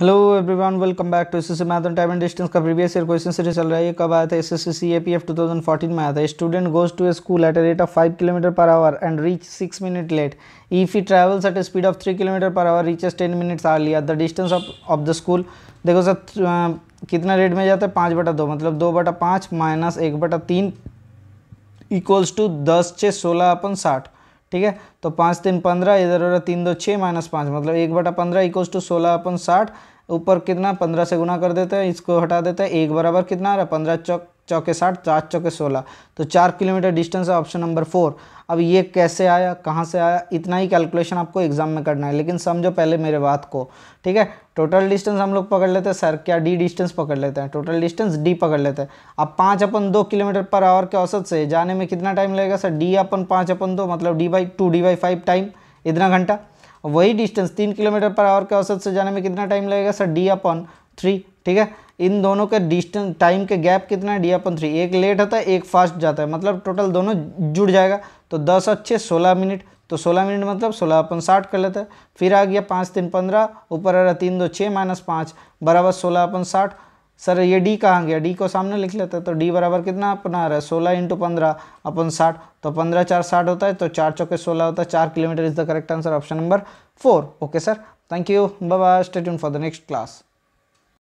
hello everyone welcome back to SSC math and time and distance का previous year question series चल रहा है ये कब आया था एसएससी सीएपीएफ 2014 में आया था student goes to a school at a rate of five kilometre per hour and reach six minute late if he travels at a speed of three kilometre per hour reaches ten minutes आर लिया the distance of of the school देखो sir कितना rate में जाता है पाँच बटा दो मतलब दो बटा पाँच माइनस एक बटा तीन इक्वल्स टू दस छः सोलह अपन साठ ठीक है तो पाँच तीन पंद्रह इधर उधर तीन दो छः माइनस पाँच मतलब एक बटा पंद्रह इक्वस टू सोलह अपन साठ ऊपर कितना पंद्रह से गुना कर देते हैं इसको हटा देते हैं एक बराबर कितना आ रहा है पंद्रह चौक चौके साठ चार चौके सोलह तो चार किलोमीटर डिस्टेंस है ऑप्शन नंबर फोर अब ये कैसे आया कहाँ से आया इतना ही कैलकुलेशन आपको एग्जाम में करना है लेकिन समझो पहले मेरे बात को ठीक है टोटल डिस्टेंस हम लोग पकड़ लेते हैं सर क्या डी डिस्टेंस पकड़ लेते हैं टोटल डिस्टेंस डी पकड़ लेते हैं अब पाँच अपन दो किलोमीटर पर आवर के औसत से जाने में कितना टाइम लगेगा सर डी अपन पाँच अपन दो मतलब D by two D by five time इतना घंटा वही डिस्टेंस तीन किलोमीटर पर आवर के औसत से जाने में कितना टाइम लगेगा सर डी अपन थ्री ठीक है इन दोनों का डिस्टेंस टाइम के गैप कितना है डी अपन थ्री एक लेट होता है एक फास्ट जाता है मतलब टोटल दोनों जुड़ जाएगा तो दस अच्छे सोलह मिनट तो सोलह मिनट मतलब सोलह अपन साठ कर लेते हैं फिर आ गया पाँच तीन पंद्रह ऊपर आ रहा तीन दो छः माइनस पाँच बराबर सोलह अपन साठ सर ये डी कहाँ गया डी को सामने लिख लेते हैं तो डी बराबर कितना अपना आ रहा है सोलह इंटू पंद्रह अपन साठ तो पंद्रह चार साठ होता है तो चार चौके सोलह होता है चार kilometre is the correct answer option number four okay sir thank you bye stay tune for the next class